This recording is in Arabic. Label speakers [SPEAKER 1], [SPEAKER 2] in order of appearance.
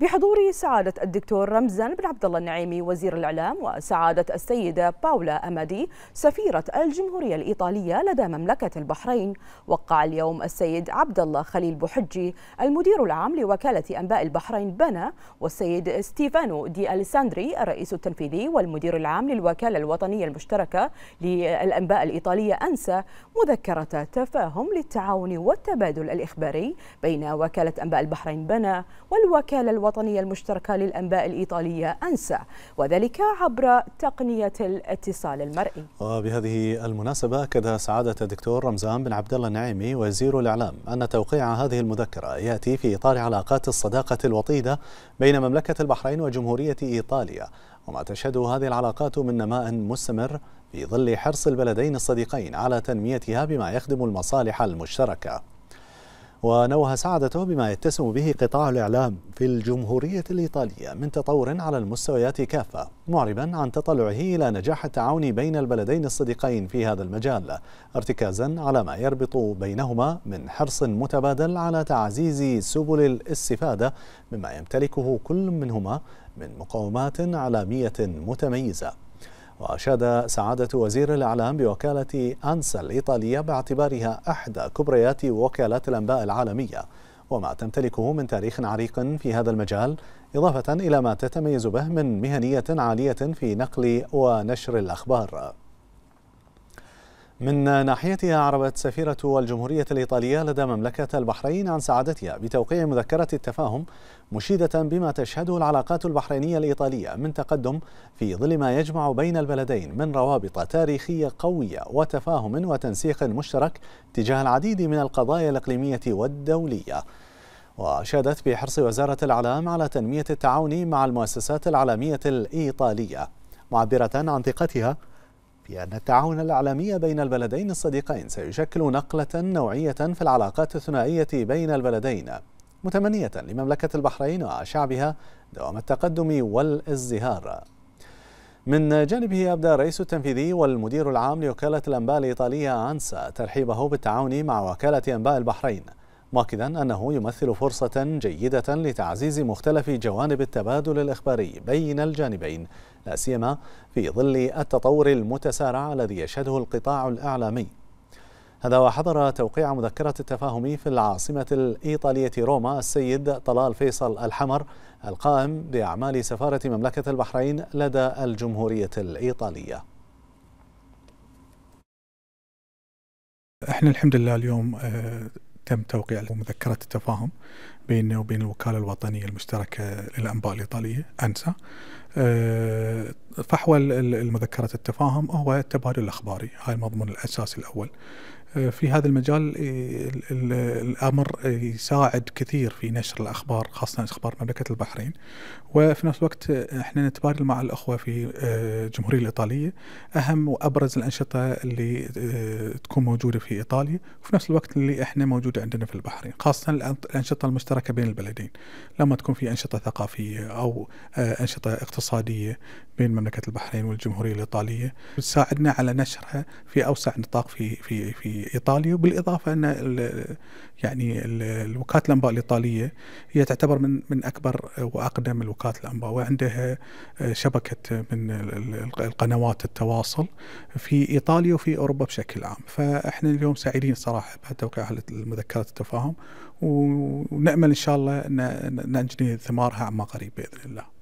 [SPEAKER 1] بحضور سعادة الدكتور رمزان بن عبد الله النعيمي وزير الإعلام وسعادة السيدة باولا أمادي سفيرة الجمهورية الإيطالية لدى مملكة البحرين وقع اليوم السيد عبد الله خليل بوحجي المدير العام لوكالة أنباء البحرين بنا والسيد ستيفانو دي أليساندري الرئيس التنفيذي والمدير العام للوكالة الوطنية المشتركة للأنباء الإيطالية أنسا مذكرة تفاهم للتعاون والتبادل الإخباري بين وكالة أنباء البحرين بنا والوكالة الوطنية المشتركة للأنباء الإيطالية أنسا وذلك عبر تقنية الاتصال المرئي
[SPEAKER 2] وبهذه المناسبة أكد سعادة الدكتور رمزان بن عبد الله النعيمي وزير الإعلام أن توقيع هذه المذكرة يأتي في إطار علاقات الصداقة الوطيدة بين مملكة البحرين وجمهورية إيطاليا وما تشهده هذه العلاقات من نماء مستمر في ظل حرص البلدين الصديقين على تنميتها بما يخدم المصالح المشتركه ونوه سعادته بما يتسم به قطاع الإعلام في الجمهورية الإيطالية من تطور على المستويات كافة معربا عن تطلعه إلى نجاح التعاون بين البلدين الصديقين في هذا المجال ارتكازا على ما يربط بينهما من حرص متبادل على تعزيز سبل الاستفادة مما يمتلكه كل منهما من مقومات إعلامية متميزة وأشاد سعادة وزير الإعلام بوكالة أنسا الإيطالية باعتبارها إحدى كبريات وكالات الأنباء العالمية وما تمتلكه من تاريخ عريق في هذا المجال إضافة إلى ما تتميز به من مهنية عالية في نقل ونشر الأخبار من ناحيتها أعربت سفيرة الجمهورية الإيطالية لدى مملكة البحرين عن سعادتها بتوقيع مذكرة التفاهم مشيدة بما تشهده العلاقات البحرينية الإيطالية من تقدم في ظل ما يجمع بين البلدين من روابط تاريخية قوية وتفاهم وتنسيق مشترك تجاه العديد من القضايا الإقليمية والدولية وأشادت بحرص وزارة الإعلام على تنمية التعاون مع المؤسسات العالمية الإيطالية معبرة عن ثقتها بأن التعاون الإعلامي بين البلدين الصديقين سيشكل نقلة نوعية في العلاقات الثنائية بين البلدين متمنية لمملكة البحرين وشعبها دوام التقدم والازدهار من جانبه أبدى الرئيس التنفيذي والمدير العام لوكالة الأنباء الإيطالية أنسا ترحيبه بالتعاون مع وكالة أنباء البحرين مؤكدا أنه يمثل فرصة جيدة لتعزيز مختلف جوانب التبادل الإخباري بين الجانبين لا سيما في ظل التطور المتسارع الذي يشهده القطاع الإعلامي هذا وحضر توقيع مذكرة التفاهم في العاصمة الإيطالية روما السيد طلال فيصل الحمر القائم بأعمال سفارة مملكة البحرين لدى الجمهورية الإيطالية
[SPEAKER 3] احنا الحمد لله اليوم آه، تم توقيع مذكرة التفاهم بيننا وبين الوكالة الوطنية المشتركة للأنباء الإيطالية أنسا أه، فحوى مذكرة التفاهم هو التبادل الأخباري هاي المضمون الأساسي الأول في هذا المجال الامر يساعد كثير في نشر الاخبار خاصه اخبار مملكه البحرين وفي نفس الوقت احنا نتبادل مع الاخوه في الجمهوريه آه، الايطاليه اهم وابرز الانشطه اللي آه، تكون موجوده في ايطاليا وفي نفس الوقت اللي احنا موجوده عندنا في البحرين خاصه الانشطه المشتركه بين البلدين لما تكون في انشطه ثقافيه او آه، انشطه اقتصاديه بين مملكه البحرين والجمهوريه الايطاليه تساعدنا على نشرها في اوسع نطاق في في في ايطاليا وبالاضافه ان يعني ال الوكاله الانباء الايطاليه هي تعتبر من من اكبر واقدم الوكالات الانباء وعندها آه، شبكه من القنوات التواصل في ايطاليا وفي اوروبا بشكل عام فاحنا اليوم سعيدين صراحه بتوقيع مذكره التفاهم ونامل ان شاء
[SPEAKER 2] الله ان نجني ثمارها عما قريب باذن الله